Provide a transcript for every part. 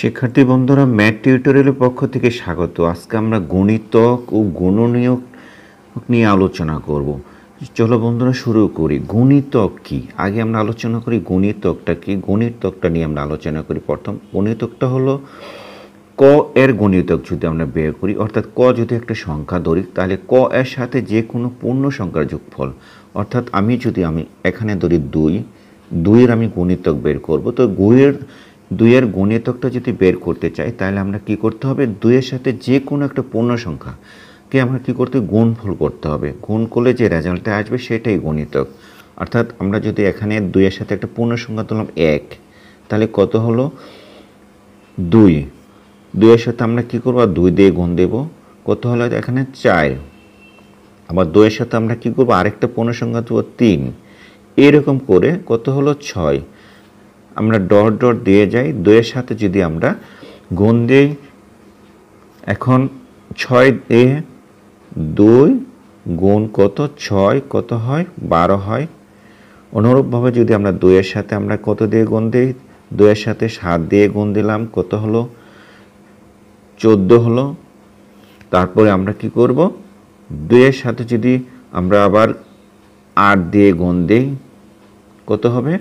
শিক্ষার্থী বন্ধুরা ম্যাথ টিউটোরিয়ালের পক্ষ থেকে স্বাগত আজকে আমরা গণিতক ও গণনীয় নিয়ে আলোচনা করব চলো বন্ধুরা শুরু করি গণিতক কি আগে আমরা আলোচনা করি গণিতকটা কি গণিতকটা নিয়ে আমরা আলোচনা করি প্রথম গণিতকটা হলো ক এর গণিতক যদি আমরা বের করি অর্থাৎ ক যদি একটা সংখ্যা ধরি তাহলে ক এর সাথে যে কোনো পূর্ণ সংখ্যার যোগফল অর্থাৎ আমি যদি আমি এখানে ধরি দুই দুইয়ের আমি গণিতক বের করব তো গুইয়ের দুইয়ের গুণিতকটা যদি বের করতে চাই তাহলে আমরা কি করতে হবে দুইয়ের সাথে যে কোনো একটা পূর্ণ সংখ্যাকে আমরা কি করতে গুণফল করতে হবে গুণ করলে যে রেজাল্টটা আসবে সেটাই গুণিতক অর্থাৎ আমরা যদি এখানে দুইয়ের সাথে একটা পূর্ণ সংখ্যা তুললাম এক তাহলে কত হলো দুই দুইয়ের সাথে আমরা কি করবো দুই দিয়ে গুণ দেব কত হলো এখানে চার আবার দুইয়ের সাথে আমরা কি করবো আরেকটা পূর্ণ সংখ্যা দেবো তিন এরকম করে কত হলো ছয় আমরা ডট ডট দিয়ে যাই দইয়ের সাথে যদি আমরা গুণ দিই এখন ছয় দিয়ে দুই গুণ কত ছয় কত হয় বারো হয় অনুরূপভাবে যদি আমরা দইয়ের সাথে আমরা কত দিয়ে গুণ দিই দইয়ের সাথে সাত দিয়ে গুণ দিলাম কত হলো চোদ্দ হলো তারপরে আমরা কি করব দুয়ের সাথে যদি আমরা আবার আট দিয়ে গুণ দিই কত হবে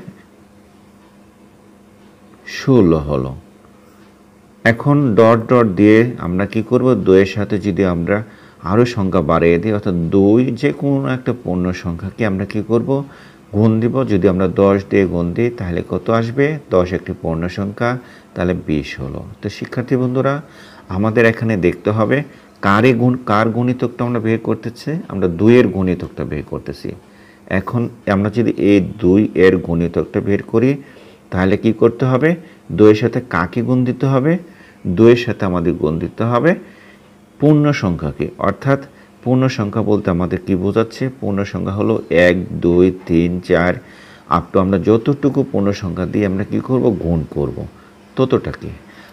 ষোল হলো এখন ডট ডট দিয়ে আমরা কি করব দুয়ের সাথে যদি আমরা আরও সংখ্যা বাড়িয়ে দিই অর্থাৎ দুই যে কোনো একটা পূর্ণ সংখ্যাকে আমরা কি করব গুণ দিব যদি আমরা দশ দিয়ে গুণ দিই তাহলে কত আসবে দশ একটি পূর্ণ সংখ্যা তাহলে বিশ হলো তো শিক্ষার্থী বন্ধুরা আমাদের এখানে দেখতে হবে কারে গুণ কার গুণিতকটা আমরা বের করতেছি আমরা দুইয়ের গুণিতকটা বের করতেছি এখন আমরা যদি এই দুই এর গুণিতকটা বের করি তাহলে কি করতে হবে দইয়ের সাথে কাকে গুণ দিতে হবে দইয়ের সাথে আমাদের গুণ দিতে হবে পূর্ণ সংখ্যাকে অর্থাৎ পূর্ণ সংখ্যা বলতে আমাদের কি বোঝাচ্ছে পূর্ণ সংখ্যা হলো এক দুই তিন চার আপ টু আমরা যতটুকু পূর্ণ সংখ্যা দিয়ে আমরা কি করব গুণ করব ততটাকে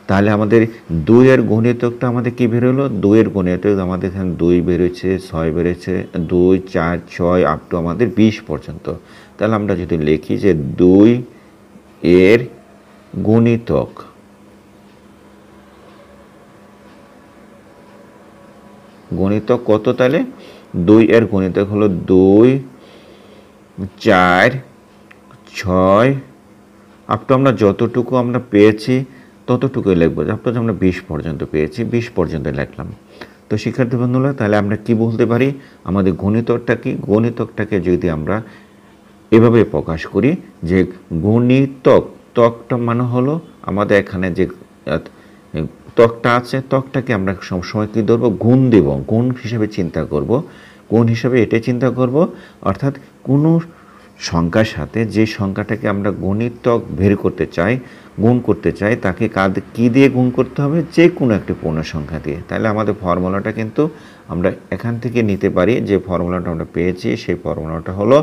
তাহলে আমাদের দুইয়ের গণিতকটা আমাদের কী বেরোলো দুইয়ের গণিতক আমাদের এখানে দুই বেরোচ্ছে ছয় বেরোচ্ছে দুই চার ছয় আপ টু আমাদের বিশ পর্যন্ত তাহলে আমরা যদি লিখি যে দুই এর গুণিতক গুণিতক কত তাহলে দুই এর গুণিতক হলো দুই চার ছয় আপ টু আমরা যতটুকু আমরা পেয়েছি ততটুকুই লিখবো আপ আমরা বিশ পর্যন্ত পেয়েছি বিশ পর্যন্ত লিখলাম তো শিক্ষার্থী বন্ধুরা তাহলে আমরা কি বলতে পারি আমাদের গণিতকটা কি গণিতকটাকে যদি আমরা এভাবে প্রকাশ করি যে গুণিতক ত্বকটা মানে হলো আমাদের এখানে যে ত্বকটা আছে ত্বকটাকে আমরা সবসময় কী ধরবো গুণ দেব গুণ হিসাবে চিন্তা করব গুণ হিসাবে এটাই চিন্তা করব অর্থাৎ কোনো সংখ্যার সাথে যে সংখ্যাটাকে আমরা গণিতক বের করতে চাই গুণ করতে চাই তাকে কাদ কী দিয়ে গুণ করতে হবে যে কোনো একটি পূর্ণ সংখ্যা দিয়ে তাহলে আমাদের ফর্মুলাটা কিন্তু আমরা এখান থেকে নিতে পারি যে ফর্মুলাটা আমরা পেয়েছি সেই ফর্মুলাটা হলো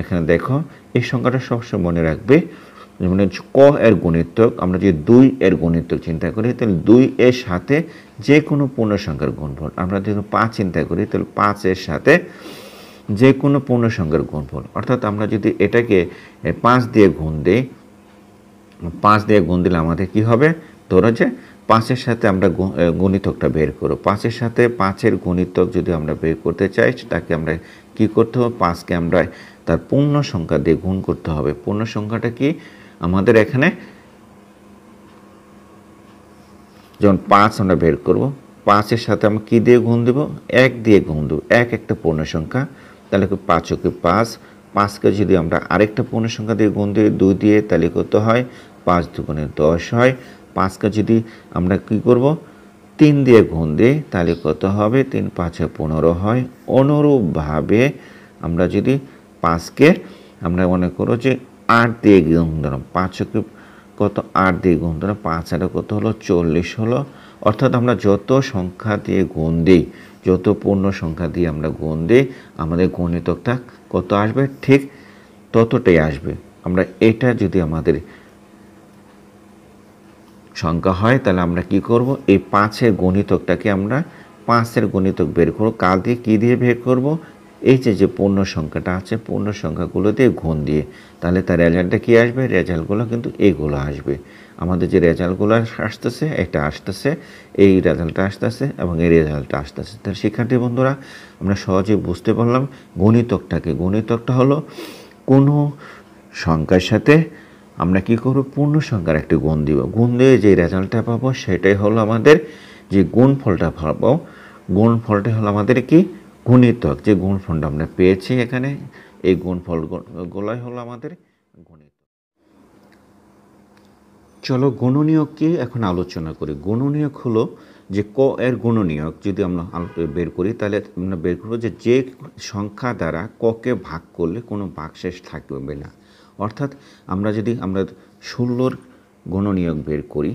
এখানে দেখো এই সংখ্যাটা সবসময় মনে রাখবে মানে ক এর গণিতক আমরা যদি দুই এর গণিতক চিন্তা করি তাহলে দুই এর সাথে যে কোনো পূর্ণ সংখ্যার গুণফল আমরা যদি পাঁচ চিন্তা করি তাহলে পাঁচের সাথে যে কোনো পূর্ণ সংখ্যার গুণফল অর্থাৎ আমরা যদি এটাকে পাঁচ দিয়ে গুণ দিই পাঁচ দিয়ে গুণ দিলে আমাদের কি হবে ধরো যে পাঁচের সাথে আমরা গণিতকটা বের করো পাঁচের সাথে পাঁচের গণিতক যদি আমরা বের করতে চাই তাকে আমরা কি করতে হবে পাঁচকে আমরা তার পূর্ণ সংখ্যা দিয়ে গুণ করতে হবে পূর্ণ সংখ্যাটা কি আমাদের এখানে যেমন পাঁচ আমরা বের করব পাঁচের সাথে আমি কি দিয়ে গুণ দেবো এক দিয়ে গুণ দেবো এক একটা পূর্ণ সংখ্যা তাহলে পাঁচ ওকে পাঁচ পাঁচকে যদি আমরা আরেকটা পূর্ণ সংখ্যা দিয়ে গুণ দিই দুই দিয়ে তাহলে কত হয় পাঁচ দুগুণে দশ হয় পাঁচকে যদি আমরা কি করব তিন দিয়ে গুণ দিই তাহলে কত হবে তিন পাঁচে পনেরো হয় অনুরূপভাবে আমরা যদি পাঁচকে আমরা মনে করো যে আট দিয়ে গুণ ধরলাম পাঁচকে কত আট দিয়ে গুণ ধরলাম পাঁচ আটে কত হলো চল্লিশ হলো অর্থাৎ আমরা যত সংখ্যা দিয়ে গুণ দিই যত পূর্ণ সংখ্যা দিয়ে আমরা গুণ দিই আমাদের গণিতকটা কত আসবে ঠিক ততটাই আসবে আমরা এটা যদি আমাদের সংখ্যা হয় তাহলে আমরা কি করব এই পাঁচের গণিতকটাকে আমরা পাঁচের গণিতক বের করবো কাল দিয়ে কী দিয়ে বের করবো এই যে যে পূর্ণ সংখ্যাটা আছে পূর্ণ সংখ্যাগুলোতে ঘন দিয়ে তাহলে তার রেজাল্টটা কী আসবে রেজাল্টগুলো কিন্তু এগুলো আসবে আমাদের যে রেজাল্টগুলো আসতেছে এটা আসতেছে এই রেজাল্টটা আসতেছে এবং এই রেজাল্টটা আসতেছে তাহলে শিক্ষার্থী বন্ধুরা আমরা সহজে বুঝতে পারলাম গণিতকটাকে গণিতকটা হলো কোনো সংখ্যার সাথে আমরা কি করব পূর্ণ সংখ্যার একটি গুণ দিব গুণ দিয়ে যে রেজাল্টটা পাবো সেটাই হলো আমাদের যে গুণ ফলটা পাবো গুণ ফলটা হলো আমাদের কি গুণিতক যে গুণফলটা আমরা পেয়েছি এখানে এই গুণফল গোলাই হলো আমাদের গুণিতক চলো গুণনীয়ককে এখন আলোচনা করি গুণনীয়ক হলো যে ক এর গুণনীয়ক যদি আমরা বের করি তাহলে আমরা বের করবো যে যে সংখ্যা দ্বারা ককে ভাগ করলে কোনো ভাগশেষ থাকবে না অর্থাৎ আমরা যদি আমরা ষোলোর গুণনীয়ক বের করি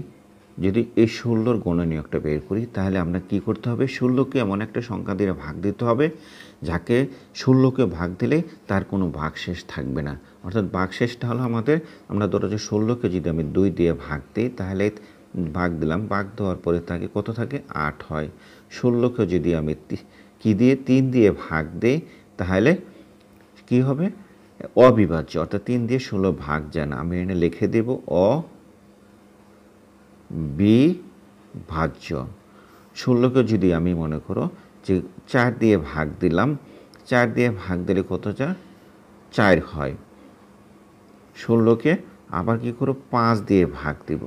যদি এই ষোলোর একটা বের করি তাহলে আমরা কি করতে হবে ষোলোকে এমন একটা সংখ্যা দিয়ে ভাগ দিতে হবে যাকে ষোলোকে ভাগ দিলে তার কোনো ভাগশেষ থাকবে না অর্থাৎ ভাগশেষটা হলো আমাদের আমরা ধরো যে ষোলোকে যদি আমি দুই দিয়ে ভাগ দিই তাহলে ভাগ দিলাম ভাগ দেওয়ার পরে তাকে কত থাকে আট হয় ষোলোকে যদি আমি কি দিয়ে তিন দিয়ে ভাগ দিই তাহলে কি হবে অবিভাজ্য অর্থাৎ তিন দিয়ে ষোলো ভাগ যায় না আমি এনে লিখে দেব অ বিভাজ্য ভাজ্য ষোলোকে যদি আমি মনে করো যে চার দিয়ে ভাগ দিলাম চার দিয়ে ভাগ দিলে কত চার চার হয় ষোলোকে আবার কি করব পাঁচ দিয়ে ভাগ দিব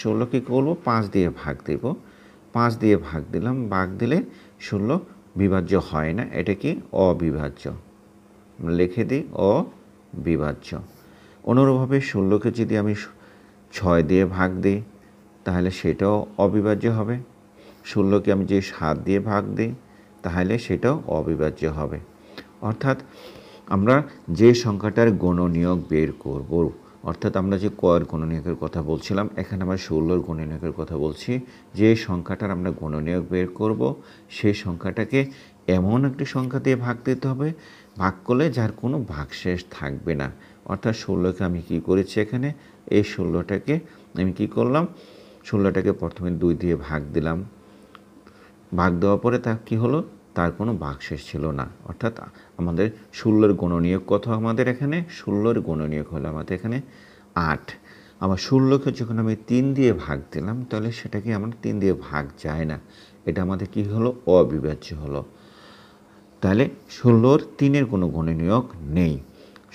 ষোলোকে করবো পাঁচ দিয়ে ভাগ দিব পাঁচ দিয়ে ভাগ দিলাম ভাগ দিলে ষোলো বিভাজ্য হয় না এটা কি অবিভাজ্য লিখে দিই অবিভাজ্য অনুরূপভাবে ষোলোকে যদি আমি ছয় দিয়ে ভাগ দিই তাহলে সেটাও অবিভাজ্য হবে ষোলোকে আমি যে সাত দিয়ে ভাগ দিই তাহলে সেটাও অবিভাজ্য হবে অর্থাৎ আমরা যে সংখ্যাটার গণনিয়োগ বের করব অর্থাৎ আমরা যে কয়ের গণনীয়কের কথা বলছিলাম এখানে আমরা ষোলোর গণনীয়কের কথা বলছি যে সংখ্যাটার আমরা গণনীয়ক বের করব সেই সংখ্যাটাকে এমন একটি সংখ্যা দিয়ে ভাগ দিতে হবে ভাগ করলে যার কোনো ভাগশেষ থাকবে না অর্থাৎ ষোলোকে আমি কি করেছি এখানে এই ষোলোটাকে আমি কি করলাম ষোলোটাকে প্রথমে দুই দিয়ে ভাগ দিলাম ভাগ দেওয়ার পরে তা কী হলো তার কোনো বাক্সেস ছিল না অর্থাৎ আমাদের ষোলোর গণনীয়ক কত আমাদের এখানে ষোলোর গণনীয়ক হলো আমাদের এখানে আট আমার ষোলোকে যখন আমি তিন দিয়ে ভাগ দিলাম তাহলে সেটাকে আমার তিন দিয়ে ভাগ যায় না এটা আমাদের কি হলো অবিভাজ্য হলো তাহলে ষোলোর তিনের কোনো গণনীয়ক নেই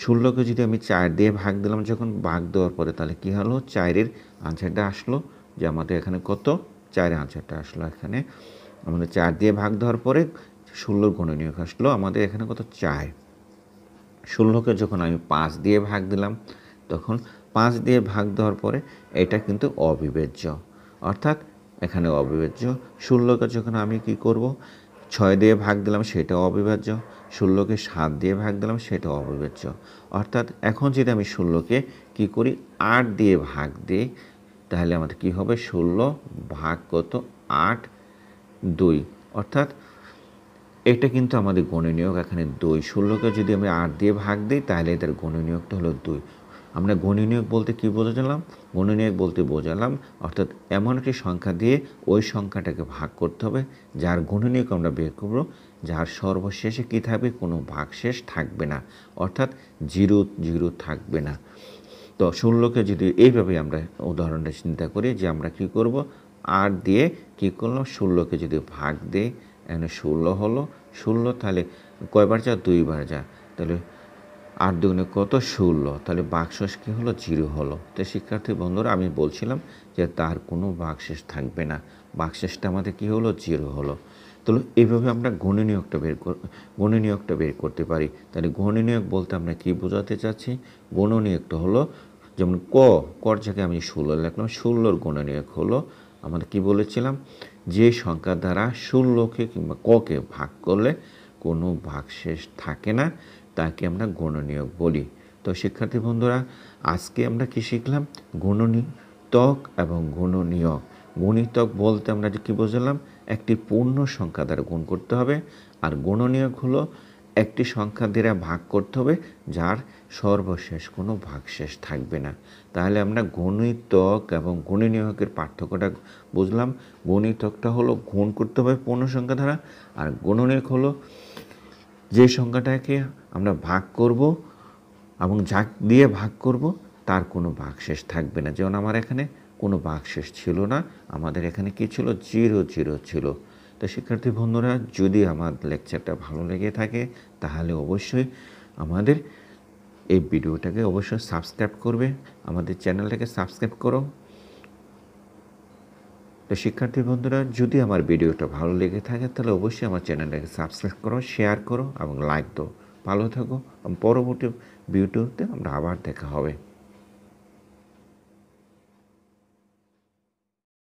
ষোলোকে যদি আমি চার দিয়ে ভাগ দিলাম যখন ভাগ দেওয়ার পরে তাহলে কী হলো চারের আনসারটা আসলো যে আমাদের এখানে কত চার আনসারটা আসলো এখানে আমাদের চার দিয়ে ভাগ দেওয়ার পরে ষোলোর গণনীয়ক আসলো আমাদের এখানে কত চার ষোলোকে যখন আমি পাঁচ দিয়ে ভাগ দিলাম তখন পাঁচ দিয়ে ভাগ দেওয়ার পরে এটা কিন্তু অবিবেচ্য অর্থাৎ এখানে অবিবেচ্য ষোলোকে যখন আমি কি করব ছয় দিয়ে ভাগ দিলাম সেটা অবিবেচ্য ষোলোকে সাত দিয়ে ভাগ দিলাম সেটা অবিবেচ্য অর্থাৎ এখন যদি আমি ষোলোকে কি করি আট দিয়ে ভাগ দিই তাহলে আমাদের কি হবে ষোলো ভাগ কত আট দুই অর্থাৎ এটা কিন্তু আমাদের গণনীয়ক এখানে দুই ষোলোকে যদি আমরা আট দিয়ে ভাগ দিই তাহলে এদের গণনীয়কটা হলো দুই আমরা গণনীয়ক বলতে কী বোঝালাম গণনীয়ক বলতে বোঝালাম অর্থাৎ এমন একটি সংখ্যা দিয়ে ওই সংখ্যাটাকে ভাগ করতে হবে যার গণনীয়ক আমরা বের করব যার সর্বশেষে কি থাকবে কোনো ভাগশেষ থাকবে না অর্থাৎ জিরো জিরো থাকবে না তো ষোলোকে যদি এইভাবে আমরা উদাহরণটা চিন্তা করি যে আমরা কি করব আট দিয়ে কি করলাম ষোলোকে যদি ভাগ দিই এখানে ষোলো হলো ষোলো তাহলে কয়বার যা দুইবার যা তাহলে আট দুগুণে কত ষোলো তাহলে বাক্সস কী হলো জিরো হলো তো শিক্ষার্থী বন্ধুরা আমি বলছিলাম যে তার কোনো বাক্সেস থাকবে না বাক্সেসটা আমাদের কী হলো জিরো হলো তাহলে এইভাবে আমরা গণনীয়কটা বের গণনীয়কটা বের করতে পারি তাহলে গণনীয়ক বলতে আমরা কি বোঝাতে চাচ্ছি গণনীয়কটা হলো যেমন ক কর জায়গায় আমি ষোলো লিখলাম ষোলোর গুণনীয়ক হলো আমরা কি বলেছিলাম যে সংখ্যা দ্বারা ষোলোকে কিংবা ককে ভাগ করলে কোনো ভাগশেষ থাকে না তাকে আমরা গুণনীয়ক বলি তো শিক্ষার্থী বন্ধুরা আজকে আমরা কি শিখলাম গুণনীতক এবং গুণনীয়ক গণিতক বলতে আমরা যে কী বোঝালাম একটি পূর্ণ সংখ্যা দ্বারা গুণ করতে হবে আর গুণনীয়ক হলো একটি সংখ্যা দ্বারা ভাগ করতে হবে যার সর্বশেষ কোনো ভাগশেষ থাকবে না তাহলে আমরা গণিতক এবং গণনীয়কের পার্থক্যটা বুঝলাম গণিতকটা হলো গুণ করতে হবে পূর্ণ সংখ্যা দ্বারা আর গণনীয়ক হলো যে সংখ্যাটাকে আমরা ভাগ করব এবং যাক দিয়ে ভাগ করব তার কোনো ভাগশেষ থাকবে না যেমন আমার এখানে কোনো ভাগশেষ ছিল না আমাদের এখানে কি ছিল জিরো জিরো ছিল তো শিক্ষার্থী বন্ধুরা যদি আমার লেকচারটা ভালো লেগে থাকে তাহলে অবশ্যই আমাদের এই ভিডিওটাকে অবশ্যই সাবস্ক্রাইব করবে আমাদের চ্যানেলটাকে সাবস্ক্রাইব করো তো শিক্ষার্থী বন্ধুরা যদি আমার ভিডিওটা ভালো লেগে থাকে তাহলে অবশ্যই আমার চ্যানেলটাকে সাবস্ক্রাইব করো শেয়ার করো এবং লাইক দাও ভালো থাকো পরবর্তী ভিডিওতে আমরা আবার দেখা হবে